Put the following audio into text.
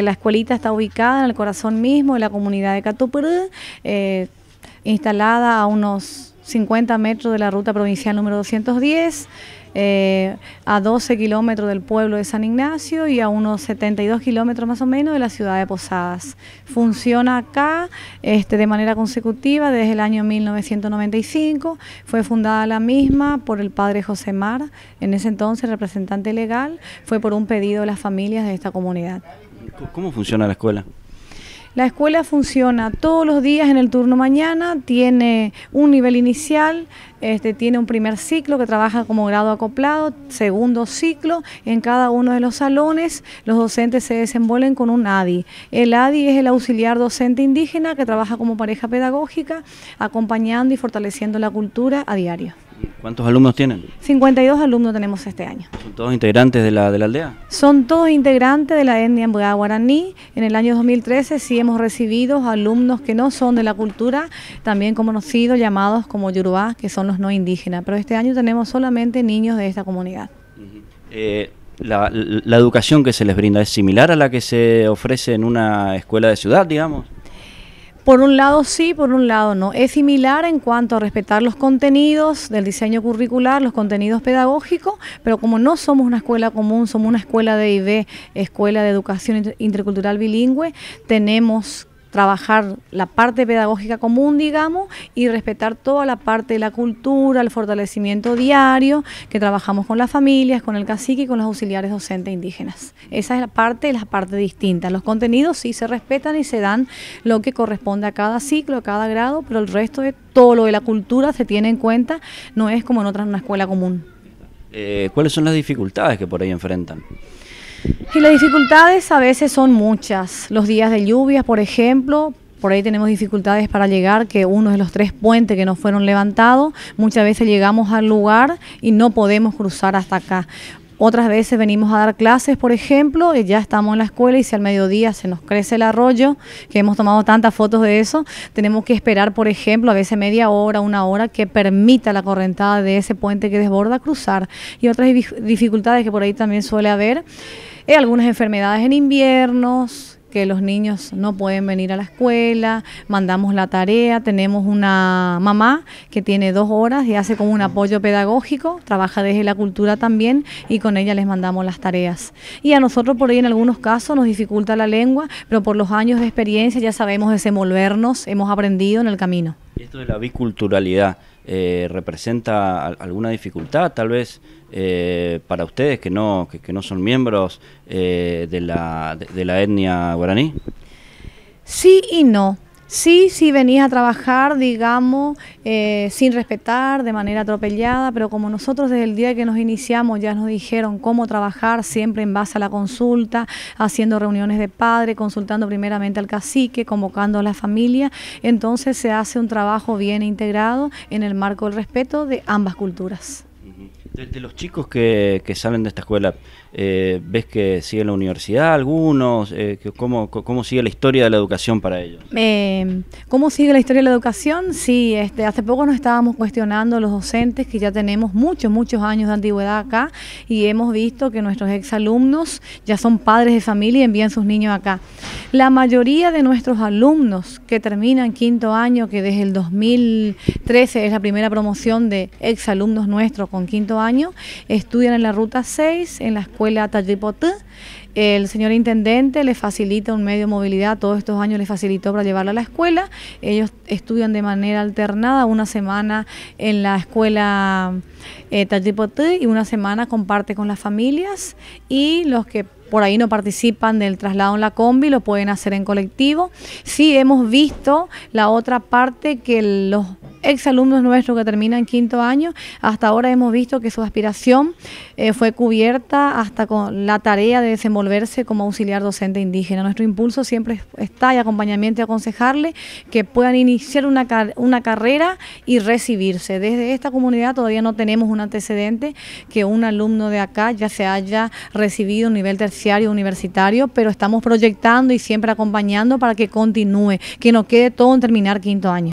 la escuelita está ubicada en el corazón mismo de la comunidad de Catupurú, eh, instalada a unos 50 metros de la ruta provincial número 210, eh, a 12 kilómetros del pueblo de San Ignacio y a unos 72 kilómetros más o menos de la ciudad de Posadas. Funciona acá este, de manera consecutiva desde el año 1995. Fue fundada la misma por el padre José Mar, en ese entonces representante legal, fue por un pedido de las familias de esta comunidad. ¿Cómo funciona la escuela? La escuela funciona todos los días en el turno mañana, tiene un nivel inicial, este, tiene un primer ciclo que trabaja como grado acoplado, segundo ciclo, en cada uno de los salones los docentes se desenvuelven con un ADI. El ADI es el auxiliar docente indígena que trabaja como pareja pedagógica, acompañando y fortaleciendo la cultura a diario. ¿Cuántos alumnos tienen? 52 alumnos tenemos este año. ¿Son todos integrantes de la, de la aldea? Son todos integrantes de la etnia guaraní. En el año 2013 sí hemos recibido alumnos que no son de la cultura, también conocidos, llamados como Yurubá, que son los no indígenas. Pero este año tenemos solamente niños de esta comunidad. Eh, la educación que se les brinda es similar a la que se ofrece en una escuela de ciudad, digamos. Por un lado sí, por un lado no. Es similar en cuanto a respetar los contenidos del diseño curricular, los contenidos pedagógicos, pero como no somos una escuela común, somos una escuela de IB, Escuela de Educación Intercultural Bilingüe, tenemos trabajar la parte pedagógica común, digamos, y respetar toda la parte de la cultura, el fortalecimiento diario, que trabajamos con las familias, con el cacique y con los auxiliares docentes indígenas. Esa es la parte, la parte distinta. Los contenidos sí se respetan y se dan lo que corresponde a cada ciclo, a cada grado, pero el resto de todo lo de la cultura se tiene en cuenta, no es como en otra una escuela común. Eh, ¿Cuáles son las dificultades que por ahí enfrentan? Y las dificultades a veces son muchas. Los días de lluvias, por ejemplo, por ahí tenemos dificultades para llegar, que uno de los tres puentes que nos fueron levantados, muchas veces llegamos al lugar y no podemos cruzar hasta acá. Otras veces venimos a dar clases, por ejemplo, y ya estamos en la escuela y si al mediodía se nos crece el arroyo, que hemos tomado tantas fotos de eso, tenemos que esperar, por ejemplo, a veces media hora, una hora, que permita la correntada de ese puente que desborda cruzar. Y otras dificultades que por ahí también suele haber eh, algunas enfermedades en inviernos, que los niños no pueden venir a la escuela, mandamos la tarea, tenemos una mamá que tiene dos horas y hace como un apoyo pedagógico, trabaja desde la cultura también y con ella les mandamos las tareas. Y a nosotros por ahí en algunos casos nos dificulta la lengua, pero por los años de experiencia ya sabemos desenvolvernos, hemos aprendido en el camino. Esto de la biculturalidad, eh, representa alguna dificultad, tal vez eh, para ustedes que no, que, no son miembros eh, de, la, de, la etnia guaraní? Sí y no. Sí, sí venís a trabajar, digamos, eh, sin respetar, de manera atropellada, pero como nosotros desde el día que nos iniciamos ya nos dijeron cómo trabajar, siempre en base a la consulta, haciendo reuniones de padre, consultando primeramente al cacique, convocando a la familia, entonces se hace un trabajo bien integrado en el marco del respeto de ambas culturas. De, los chicos que, que salen de esta escuela, eh, ¿Ves que sigue la universidad algunos? Eh, ¿cómo, sigue la historia de la educación para ellos? Eh, ¿Cómo sigue la historia de la educación? Sí, este, hace poco nos estábamos cuestionando los docentes que ya tenemos muchos, muchos años de antigüedad acá y hemos visto que nuestros exalumnos ya son padres de familia y envían sus niños acá. La mayoría de nuestros alumnos que terminan quinto año, que desde el 2013 es la primera promoción de exalumnos nuestros con quinto año, estudian en la ruta 6, en la escuela escuela El señor intendente le facilita un medio de movilidad, todos estos años les facilitó para llevarla a la escuela. Ellos estudian de manera alternada, una semana en la escuela eh, y una semana comparte con las familias y los que por ahí no participan del traslado en la combi, lo pueden hacer en colectivo. Sí hemos visto la otra parte que los exalumnos nuestros que terminan quinto año. Hasta ahora hemos visto que su aspiración eh, fue cubierta hasta con la tarea de desenvolverse como auxiliar docente indígena. Nuestro impulso siempre está y acompañamiento y aconsejarle que puedan iniciar una, una carrera y recibirse. Desde esta comunidad todavía no tenemos un antecedente que un alumno de acá ya se haya recibido un nivel terciario universitario, pero estamos proyectando y siempre acompañando para que continúe, que no quede todo en terminar quinto año.